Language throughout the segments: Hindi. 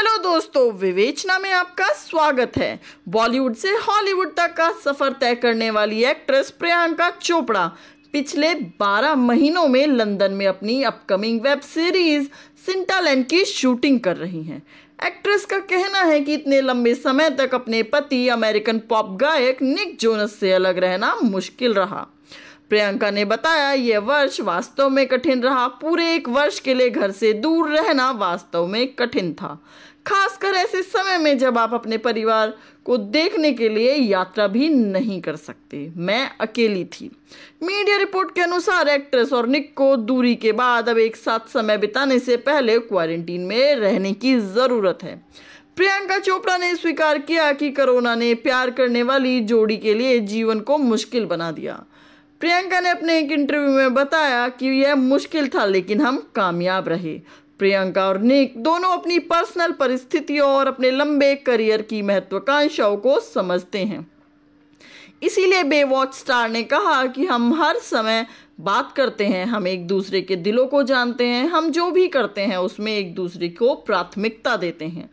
हेलो दोस्तों विवेचना में आपका स्वागत है बॉलीवुड से हॉलीवुड तक का सफर तय करने वाली एक्ट्रेस प्रियंका चोपड़ा पिछले 12 महीनों में लंदन में अपनी अपकमिंग वेब सीरीज सिंटालैंड की शूटिंग कर रही हैं एक्ट्रेस का कहना है कि इतने लंबे समय तक अपने पति अमेरिकन पॉप गायक निक जोनस से अलग रहना मुश्किल रहा प्रियंका ने बताया यह वर्ष वास्तव में कठिन रहा पूरे एक वर्ष के लिए घर से दूर रहना वास्तव में कठिन था खासकर ऐसे समय में जब आप अपने परिवार को देखने के लिए यात्रा भी नहीं कर सकते मैं अकेली थी मीडिया रिपोर्ट के अनुसार एक्ट्रेस और निक को दूरी के बाद अब एक साथ समय बिताने से पहले क्वारंटीन में रहने की ज़रूरत है प्रियंका चोपड़ा ने स्वीकार किया कि कोरोना ने प्यार करने वाली जोड़ी के लिए जीवन को मुश्किल बना दिया प्रियंका ने अपने एक इंटरव्यू में बताया कि यह मुश्किल था लेकिन हम कामयाब रहे प्रियंका और निक दोनों अपनी पर्सनल परिस्थितियों और अपने लंबे करियर की महत्वाकांक्षाओं को समझते हैं इसीलिए बेवॉच स्टार ने कहा कि हम हर समय बात करते हैं हम एक दूसरे के दिलों को जानते हैं हम जो भी करते हैं उसमें एक दूसरे को प्राथमिकता देते हैं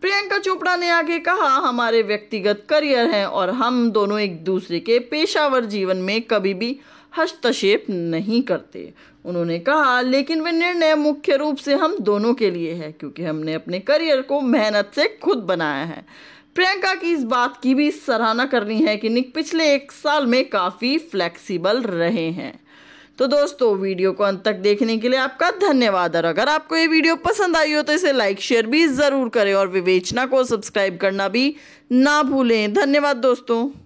प्रियंका चोपड़ा ने आगे कहा हमारे व्यक्तिगत करियर हैं और हम दोनों एक दूसरे के पेशावर जीवन में कभी भी हस्तक्षेप नहीं करते उन्होंने कहा लेकिन वे निर्णय मुख्य रूप से हम दोनों के लिए है क्योंकि हमने अपने करियर को मेहनत से खुद बनाया है प्रियंका की इस बात की भी सराहना करनी है कि निक पिछले एक साल में काफ़ी फ्लेक्सिबल रहे हैं तो दोस्तों वीडियो को अंत तक देखने के लिए आपका धन्यवाद और अगर आपको ये वीडियो पसंद आई हो तो इसे लाइक शेयर भी ज़रूर करें और विवेचना को सब्सक्राइब करना भी ना भूलें धन्यवाद दोस्तों